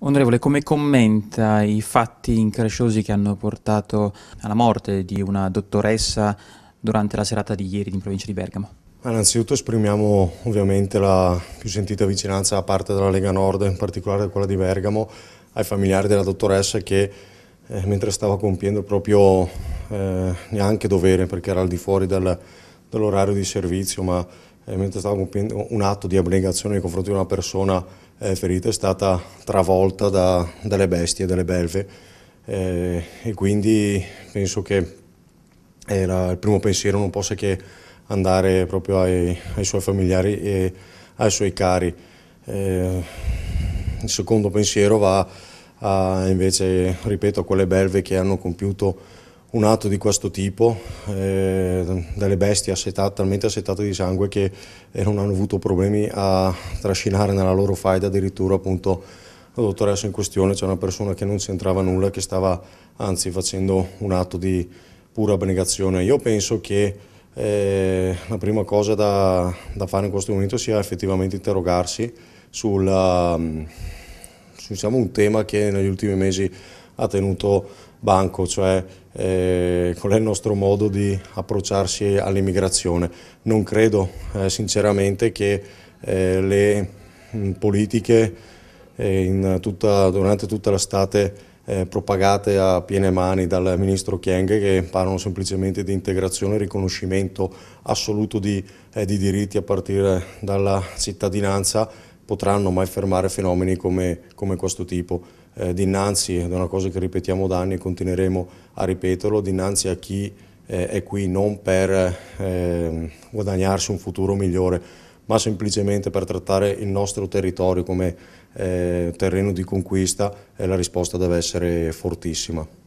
Onorevole, come commenta i fatti incresciosi che hanno portato alla morte di una dottoressa durante la serata di ieri in provincia di Bergamo? Innanzitutto esprimiamo ovviamente la più sentita vicinanza da parte della Lega Nord, in particolare quella di Bergamo, ai familiari della dottoressa che eh, mentre stava compiendo proprio eh, neanche dovere perché era al di fuori del, dell'orario di servizio, ma eh, mentre stava compiendo un atto di abnegazione nei confronti di una persona eh, ferita, è stata travolta da, dalle bestie, dalle belve eh, e quindi penso che era, eh, il primo pensiero non possa che andare proprio ai, ai suoi familiari e ai suoi cari. Eh, il secondo pensiero va a, invece, ripeto, a quelle belve che hanno compiuto un atto di questo tipo, eh, delle bestie assetate, talmente assetate di sangue che eh, non hanno avuto problemi a trascinare nella loro faida addirittura appunto la dottoressa in questione, c'è cioè una persona che non c'entrava nulla, che stava anzi facendo un atto di pura abnegazione. Io penso che eh, la prima cosa da, da, fare in questo momento sia effettivamente interrogarsi sul diciamo, mm, un tema che negli ultimi mesi ha tenuto banco, cioè eh, qual è il nostro modo di approcciarsi all'immigrazione. Non credo eh, sinceramente che eh, le mh, mm, politiche eh, tutta, durante tutta l'estate eh, propagate a piene mani dal ministro Chieng che parlano semplicemente di integrazione e riconoscimento assoluto di, eh, di diritti a partire dalla cittadinanza potranno mai fermare fenomeni come, come questo tipo. Eh, dinanzi, ed è una cosa che ripetiamo da anni e continueremo a ripeterlo, dinanzi a chi eh, è qui non per eh, guadagnarsi un futuro migliore, ma semplicemente per trattare il nostro territorio come eh, terreno di conquista, la risposta deve essere fortissima.